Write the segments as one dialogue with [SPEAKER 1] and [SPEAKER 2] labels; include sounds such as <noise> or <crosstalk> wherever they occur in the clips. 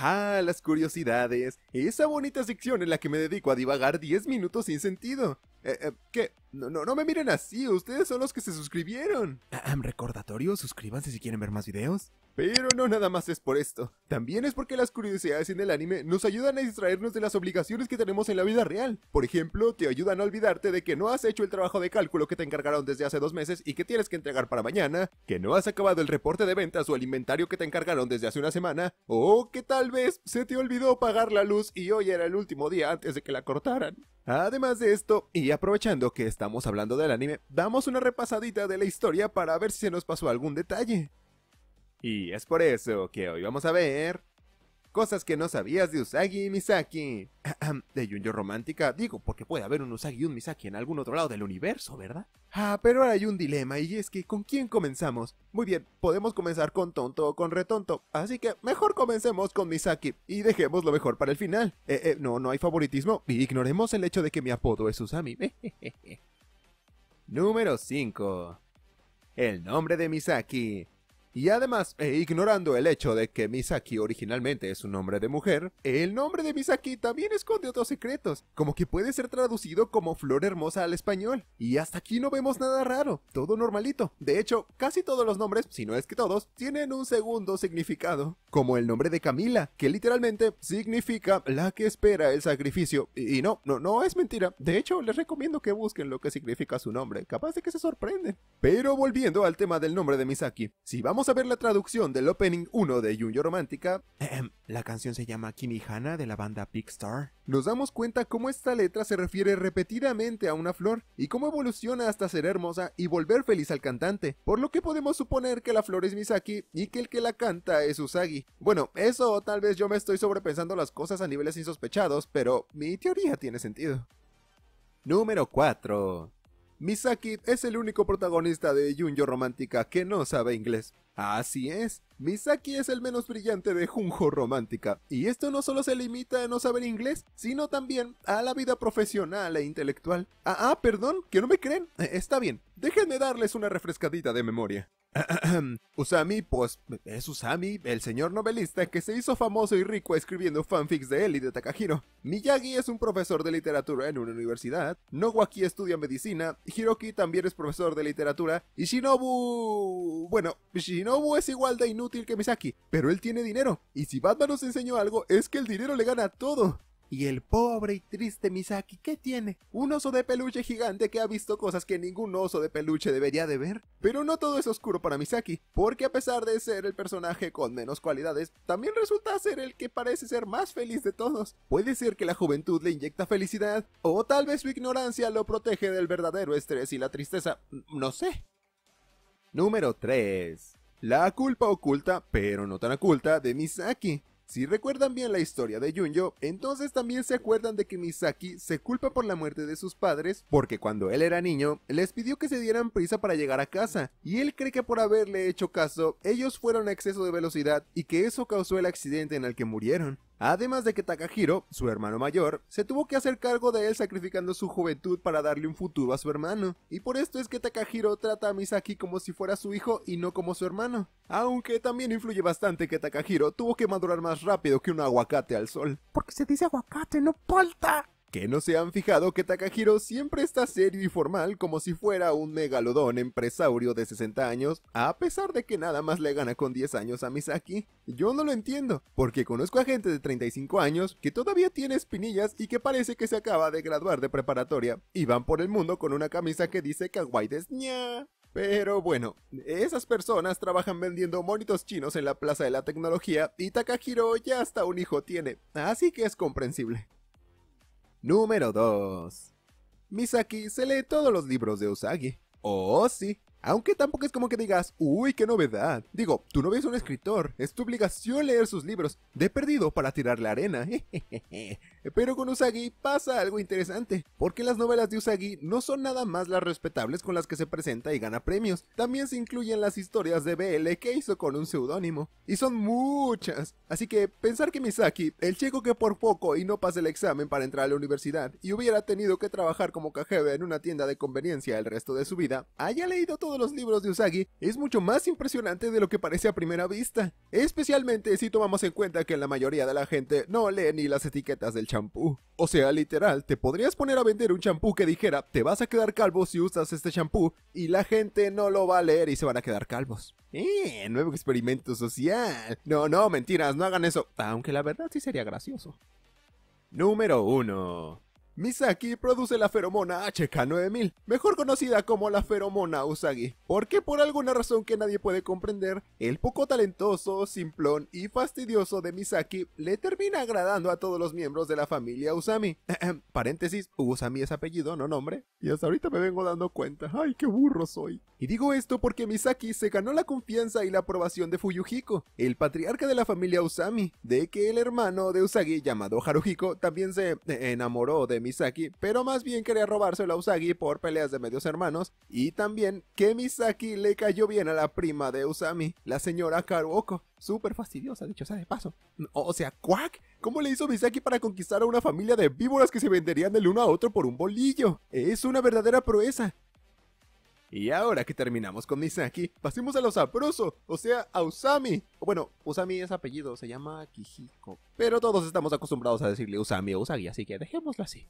[SPEAKER 1] ¡Ah, las curiosidades! Esa bonita sección en la que me dedico a divagar 10 minutos sin sentido. Eh, eh, ¿Qué? No, no, no me miren así, ustedes son los que se suscribieron. Am ah, ah, recordatorio, suscríbanse si quieren ver más videos. Pero no nada más es por esto. También es porque las curiosidades en el anime nos ayudan a distraernos de las obligaciones que tenemos en la vida real. Por ejemplo, te ayudan a olvidarte de que no has hecho el trabajo de cálculo que te encargaron desde hace dos meses y que tienes que entregar para mañana, que no has acabado el reporte de ventas o el inventario que te encargaron desde hace una semana, o que tal vez se te olvidó pagar la luz y hoy era el último día antes de que la cortaran. Además de esto, y aprovechando que esta hablando del anime, damos una repasadita de la historia para ver si se nos pasó algún detalle. Y es por eso que hoy vamos a ver... Cosas que no sabías de Usagi y Misaki. de Junjo Romántica, digo, porque puede haber un Usagi y un Misaki en algún otro lado del universo, ¿verdad? Ah, pero ahora hay un dilema y es que ¿con quién comenzamos? Muy bien, podemos comenzar con tonto o con retonto, así que mejor comencemos con Misaki y dejemos lo mejor para el final. Eh, eh no, no hay favoritismo y ignoremos el hecho de que mi apodo es Usami. <laughs> Número 5. El nombre de Misaki y además, e ignorando el hecho de que Misaki originalmente es un nombre de mujer, el nombre de Misaki también esconde otros secretos, como que puede ser traducido como flor hermosa al español. Y hasta aquí no vemos nada raro, todo normalito. De hecho, casi todos los nombres, si no es que todos, tienen un segundo significado, como el nombre de Camila, que literalmente significa la que espera el sacrificio. Y, no, no, no es mentira. De hecho, les recomiendo que busquen lo que significa su nombre, capaz de que se sorprenden. Pero volviendo al tema del nombre de Misaki, si vamos a ver la traducción del opening 1 de Junyo Romántica. la canción se llama Kimi de la banda Big Star. Nos damos cuenta cómo esta letra se refiere repetidamente a una flor y cómo evoluciona hasta ser hermosa y volver feliz al cantante, por lo que podemos suponer que la flor es Misaki y que el que la canta es Usagi. Bueno, eso tal vez yo me estoy sobrepensando las cosas a niveles insospechados, pero mi teoría tiene sentido. Número 4. Misaki es el único protagonista de Junjo Romántica que no sabe inglés. Así es, Misaki es el menos brillante de Junjo Romántica, y esto no solo se limita a no saber inglés, sino también a la vida profesional e intelectual. Ah, ah perdón, que no me creen. Eh, está bien, déjenme darles una refrescadita de memoria. <clears throat> Usami, pues, pues es Usami, el señor novelista que se hizo famoso y rico escribiendo fanfics de él y de Takahiro. Miyagi es un profesor de literatura en una universidad, Nowaki estudia medicina, Hiroki también es profesor de literatura y Shinobu... Bueno, Shinobu es igual de inútil que Misaki, pero él tiene dinero, y si Batman nos enseñó algo es que el dinero le gana todo. Y el pobre y triste Misaki, ¿qué tiene? Un oso de peluche gigante que ha visto cosas que ningún oso de peluche debería de ver. Pero no todo es oscuro para Misaki, porque a pesar de ser el personaje con menos cualidades, también resulta ser el que parece ser más feliz de todos. Puede ser que la juventud le inyecta felicidad, o tal vez su ignorancia lo protege del verdadero estrés y la tristeza, no sé. Número 3. La culpa oculta, pero no tan oculta, de Misaki. Si recuerdan bien la historia de Junjo, entonces también se acuerdan de que Misaki se culpa por la muerte de sus padres porque cuando él era niño les pidió que se dieran prisa para llegar a casa y él cree que por haberle hecho caso ellos fueron a exceso de velocidad y que eso causó el accidente en el que murieron. Además de que Takahiro, su hermano mayor, se tuvo que hacer cargo de él sacrificando su juventud para darle un futuro a su hermano, y por esto es que Takahiro trata a Misaki como si fuera su hijo y no como su hermano, aunque también influye bastante que Takahiro tuvo que madurar más rápido que un aguacate al sol. Porque se dice aguacate, no palta que no se han fijado que Takahiro siempre está serio y formal como si fuera un megalodón empresaurio de 60 años, a pesar de que nada más le gana con 10 años a Misaki? Yo no lo entiendo, porque conozco a gente de 35 años que todavía tiene espinillas y que parece que se acaba de graduar de preparatoria, y van por el mundo con una camisa que dice kawaii es Pero bueno, esas personas trabajan vendiendo monitos chinos en la Plaza de la Tecnología y Takahiro ya hasta un hijo tiene, así que es comprensible. Número 2. Misaki se lee todos los libros de Usagi. Oh, sí. Aunque tampoco es como que digas, uy, qué novedad. Digo, tú no ves un escritor, es tu obligación leer sus libros, de perdido para tirar la arena. <laughs> Pero con Usagi pasa algo interesante, porque las novelas de Usagi no son nada más las respetables con las que se presenta y gana premios, también se incluyen las historias de BL que hizo con un seudónimo, y son muchas, así que pensar que Misaki, el chico que por poco y no pasa el examen para entrar a la universidad y hubiera tenido que trabajar como cajero en una tienda de conveniencia el resto de su vida, haya leído todos los libros de Usagi es mucho más impresionante de lo que parece a primera vista, especialmente si tomamos en cuenta que la mayoría de la gente no lee ni las etiquetas del chaval o sea, literal, te podrías poner a vender un champú que dijera, te vas a quedar calvo si usas este champú, y la gente no lo va a leer y se van a quedar calvos. ¡Eh! Nuevo experimento social. No, no, mentiras, no hagan eso. Aunque la verdad sí sería gracioso. Número 1. Misaki produce la feromona HK9000, mejor conocida como la feromona Usagi, porque por alguna razón que nadie puede comprender, el poco talentoso, simplón y fastidioso de Misaki le termina agradando a todos los miembros de la familia Usami. Paréntesis, Usami es apellido, no nombre. Y hasta ahorita me vengo dando cuenta, ay, qué burro soy. Y digo esto porque Misaki se ganó la confianza y la aprobación de Fuyuhiko, el patriarca de la familia Usami, de que el hermano de Usagi llamado Haruhiko también se enamoró de Misaki Misaki, pero más bien quería robárselo a Usagi por peleas de medios hermanos, y también que Misaki le cayó bien a la prima de Usami, la señora Karuoko, super fastidiosa, dicho sea de paso. O sea, ¿cuac? ¿Cómo le hizo Misaki para conquistar a una familia de víboras que se venderían del uno a otro por un bolillo? Es una verdadera proeza. Y ahora que terminamos con Misaki, pasemos a los sabroso, o sea, a Usami. Bueno, Usami es apellido, se llama Kijiko. Pero todos estamos acostumbrados a decirle Usami o Usagi, así que dejémoslo así.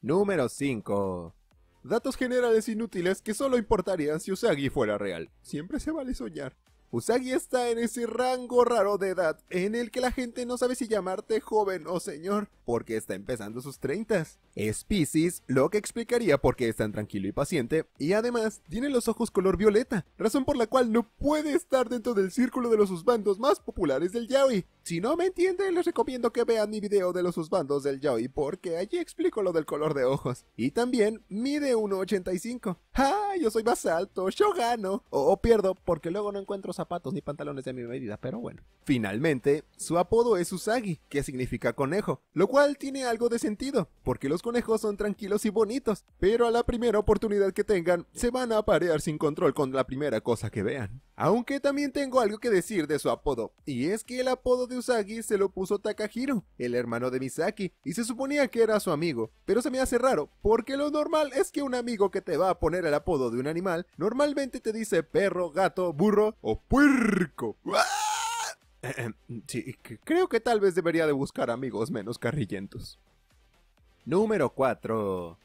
[SPEAKER 1] Número 5. Datos generales inútiles que solo importarían si Usagi fuera real. Siempre se vale soñar. Usagi pues está en ese rango raro de edad en el que la gente no sabe si llamarte joven o señor porque está empezando sus treintas, Es Pisces, lo que explicaría por qué es tan tranquilo y paciente, y además tiene los ojos color violeta, razón por la cual no puede estar dentro del círculo de los Usbandos más populares del yaoi. Si no me entienden, les recomiendo que vean mi video de los Usbandos del yaoi porque allí explico lo del color de ojos. Y también mide 1.85. ¡Ja! yo soy más alto, yo gano. O, pierdo porque luego no encuentro zapatos ni pantalones de mi medida, pero bueno. Finalmente, su apodo es Usagi, que significa conejo, lo cual tiene algo de sentido, porque los conejos son tranquilos y bonitos, pero a la primera oportunidad que tengan, se van a aparear sin control con la primera cosa que vean. Aunque también tengo algo que decir de su apodo, y es que el apodo de Usagi se lo puso Takahiro, el hermano de Misaki, y se suponía que era su amigo, pero se me hace raro, porque lo normal es que un amigo que te va a poner el apodo de un animal, normalmente te dice perro, gato, burro o puerco. <clears throat> Sí, creo que tal vez debería de buscar amigos menos carrillentos. Número 4.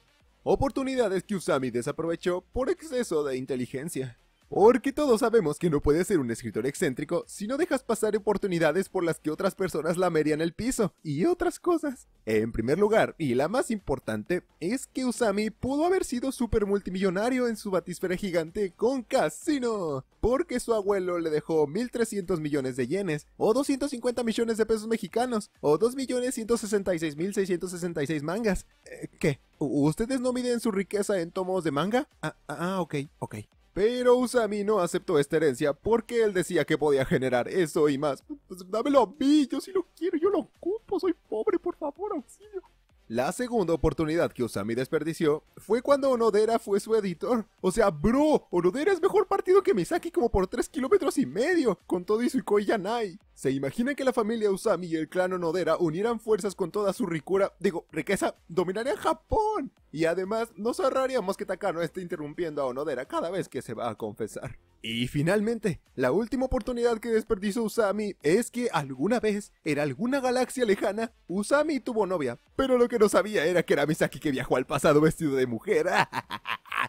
[SPEAKER 1] Oportunidades que Usami desaprovechó por exceso de inteligencia. Porque todos sabemos que no puedes ser un escritor excéntrico si no dejas pasar oportunidades por las que otras personas lamerían el piso y otras cosas. En primer lugar, y la más importante, es que Usami pudo haber sido súper multimillonario en su batisfera gigante con casino, porque su abuelo le dejó 1.300 millones de yenes, o 250 millones de pesos mexicanos, o 2.166.666 mangas. Eh, ¿Qué? ¿Ustedes no miden su riqueza en tomos de manga? Ah, ah, ah ok, ok. Pero Usami no aceptó esta herencia porque él decía que podía generar eso y más. Pues dámelo a mí, yo sí lo quiero, yo lo ocupo, soy pobre, por favor, auxilio. La segunda oportunidad que Usami desperdició fue cuando Onodera fue su editor. O sea, bro, Onodera es mejor partido que Misaki como por 3 kilómetros y medio, con todo y su Yanai. Se imagina que la familia Usami y el clan Onodera unieran fuerzas con toda su ricura, digo, riqueza, dominaría Japón. Y además, nos ahorraríamos que Takano esté interrumpiendo a Onodera cada vez que se va a confesar. Y finalmente, la última oportunidad que desperdició Usami es que alguna vez, en alguna galaxia lejana, Usami tuvo novia, pero lo que no sabía era que era Misaki que viajó al pasado vestido de mujer. <laughs>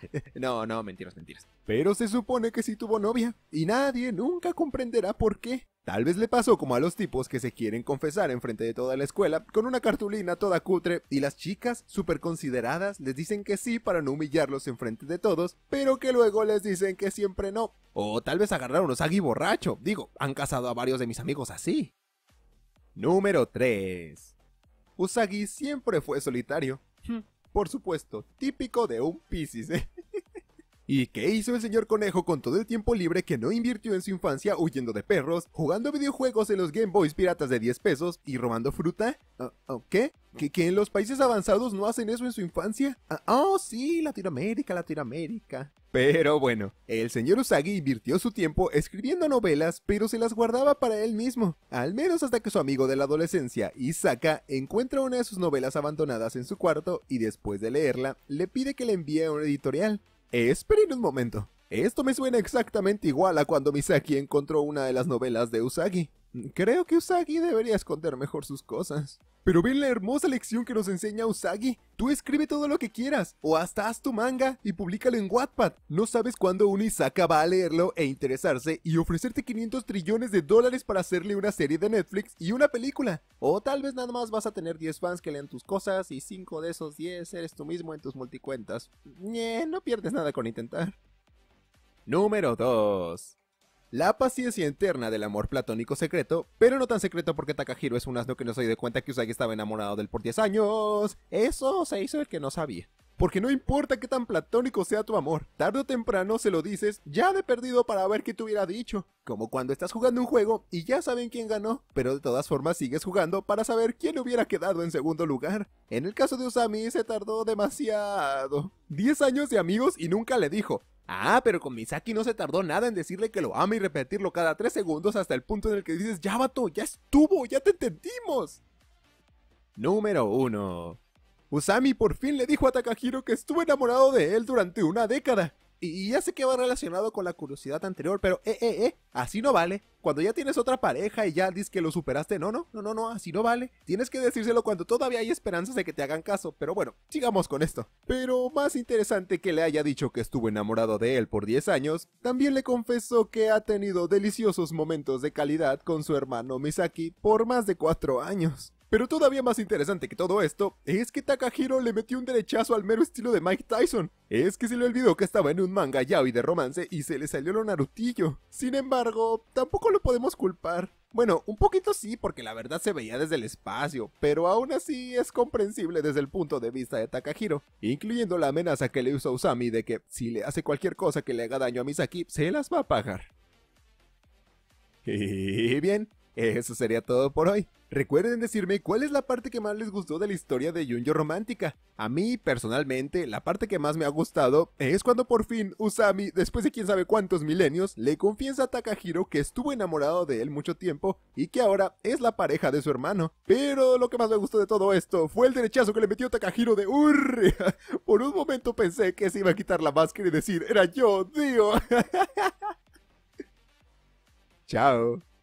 [SPEAKER 1] <laughs> no, no, mentiras, mentiras. Pero se supone que sí tuvo novia, y nadie nunca comprenderá por qué. Tal vez le pasó como a los tipos que se quieren confesar en frente de toda la escuela con una cartulina toda cutre y las chicas, súper consideradas, les dicen que sí para no humillarlos en frente de todos, pero que luego les dicen que siempre no. O tal vez agarraron a Sagi borracho. Digo, han casado a varios de mis amigos así. Número 3. Usagi siempre fue solitario. Hmm. Por supuesto, típico de un Pisces, ¿eh? <laughs> ¿Y qué hizo el señor Conejo con todo el tiempo libre que no invirtió en su infancia huyendo de perros, jugando videojuegos en los Game Boys piratas de 10 pesos y robando fruta? ¿O ah, ah, ¿Qué? ¿Que, ¿Que, en los países avanzados no hacen eso en su infancia? Ah, oh, sí, Latinoamérica, Latinoamérica. Pero bueno, el señor Usagi invirtió su tiempo escribiendo novelas, pero se las guardaba para él mismo, al menos hasta que su amigo de la adolescencia, Isaka, encuentra una de sus novelas abandonadas en su cuarto y después de leerla, le pide que le envíe a una editorial. Esperen un momento, esto me suena exactamente igual a cuando Misaki encontró una de las novelas de Usagi. Creo que Usagi debería esconder mejor sus cosas. Pero ven la hermosa lección que nos enseña Usagi. Tú escribe todo lo que quieras, o hasta haz tu manga y públicalo en Wattpad. No sabes cuándo un Isaka va a leerlo e interesarse y ofrecerte 500 trillones de dólares para hacerle una serie de Netflix y una película. O tal vez nada más vas a tener 10 fans que lean tus cosas y 5 de esos 10 eres tú mismo en tus multicuentas. no pierdes nada con intentar. Número 2 la paciencia interna del amor platónico secreto, pero no tan secreto porque Takahiro es un asno que no se dio cuenta que Usagi estaba enamorado de él por 10 años. Eso se hizo el que no sabía. Porque no importa qué tan platónico sea tu amor, tarde o temprano se lo dices ya de perdido para ver qué te hubiera dicho. Como cuando estás jugando un juego y ya saben quién ganó, pero de todas formas sigues jugando para saber quién hubiera quedado en segundo lugar. En el caso de Usami se tardó demasiado. 10 años de amigos y nunca le dijo, Ah, pero con Misaki no se tardó nada en decirle que lo ama y repetirlo cada 3 segundos hasta el punto en el que dices, ya vato, ya estuvo, ya te entendimos. Número 1. Usami por fin le dijo a Takahiro que estuvo enamorado de él durante una década. Y, ya sé que va relacionado con la curiosidad anterior, pero eh, eh, eh, así no vale. Cuando ya tienes otra pareja y ya dices que lo superaste, no, no, no, no, no, así no vale. Tienes que decírselo cuando todavía hay esperanzas de que te hagan caso, pero bueno, sigamos con esto. Pero más interesante que le haya dicho que estuvo enamorado de él por 10 años, también le confesó que ha tenido deliciosos momentos de calidad con su hermano Misaki por más de 4 años. Pero todavía más interesante que todo esto es que Takahiro le metió un derechazo al mero estilo de Mike Tyson. Es que se le olvidó que estaba en un manga yaoi de romance y se le salió lo narutillo. Sin embargo, tampoco lo podemos culpar. Bueno, un poquito sí, porque la verdad se veía desde el espacio, pero aún así es comprensible desde el punto de vista de Takahiro, incluyendo la amenaza que le usa Usami de que si le hace cualquier cosa que le haga daño a Misaki, se las va a pagar. <laughs> Y bien, eso sería todo por hoy. Recuerden decirme cuál es la parte que más les gustó de la historia de Junjo Romántica. A mí, personalmente, la parte que más me ha gustado es cuando por fin Usami, después de quién sabe cuántos milenios, le confiesa a Takahiro que estuvo enamorado de él mucho tiempo y que ahora es la pareja de su hermano. Pero lo que más me gustó de todo esto fue el derechazo que le metió Takahiro de ¡Urrr! <laughs> Por un momento pensé que se iba a quitar la máscara y decir, era yo, tío. <laughs> Chao.